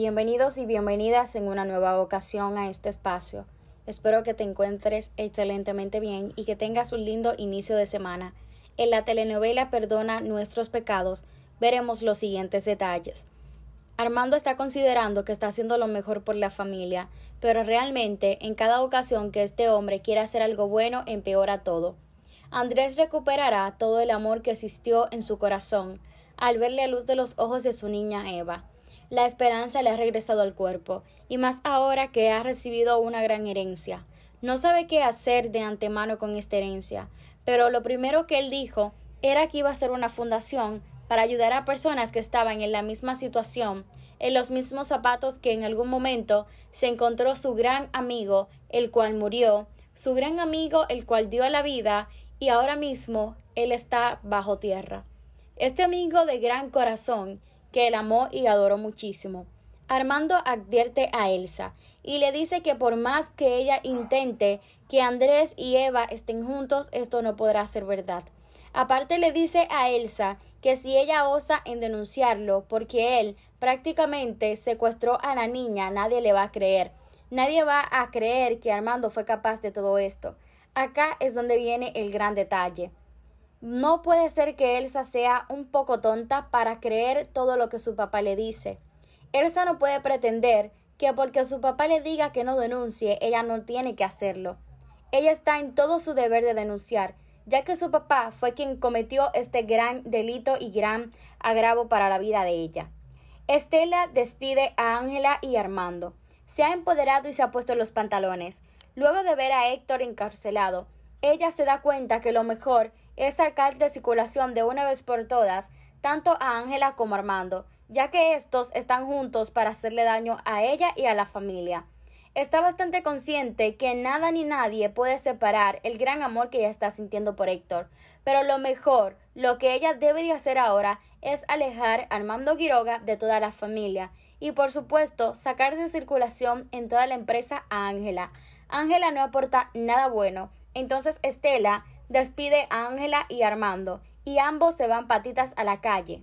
Bienvenidos y bienvenidas en una nueva ocasión a este espacio. Espero que te encuentres excelentemente bien y que tengas un lindo inicio de semana. En la telenovela Perdona nuestros pecados veremos los siguientes detalles. Armando está considerando que está haciendo lo mejor por la familia, pero realmente en cada ocasión que este hombre quiere hacer algo bueno empeora todo. Andrés recuperará todo el amor que existió en su corazón al verle a luz de los ojos de su niña Eva la esperanza le ha regresado al cuerpo, y más ahora que ha recibido una gran herencia. No sabe qué hacer de antemano con esta herencia, pero lo primero que él dijo era que iba a ser una fundación para ayudar a personas que estaban en la misma situación, en los mismos zapatos que en algún momento se encontró su gran amigo, el cual murió, su gran amigo, el cual dio la vida, y ahora mismo él está bajo tierra. Este amigo de gran corazón que él amó y adoró muchísimo. Armando advierte a Elsa y le dice que por más que ella intente que Andrés y Eva estén juntos, esto no podrá ser verdad. Aparte le dice a Elsa que si ella osa en denunciarlo, porque él prácticamente secuestró a la niña, nadie le va a creer. Nadie va a creer que Armando fue capaz de todo esto. Acá es donde viene el gran detalle. No puede ser que Elsa sea un poco tonta para creer todo lo que su papá le dice. Elsa no puede pretender que porque su papá le diga que no denuncie, ella no tiene que hacerlo. Ella está en todo su deber de denunciar, ya que su papá fue quien cometió este gran delito y gran agravo para la vida de ella. Estela despide a Ángela y Armando. Se ha empoderado y se ha puesto los pantalones. Luego de ver a Héctor encarcelado, ella se da cuenta que lo mejor es sacar de circulación de una vez por todas tanto a Ángela como a Armando, ya que estos están juntos para hacerle daño a ella y a la familia. Está bastante consciente que nada ni nadie puede separar el gran amor que ella está sintiendo por Héctor, pero lo mejor, lo que ella de hacer ahora es alejar a Armando Quiroga de toda la familia y por supuesto sacar de circulación en toda la empresa a Ángela. Ángela no aporta nada bueno entonces Estela despide a Ángela y Armando, y ambos se van patitas a la calle.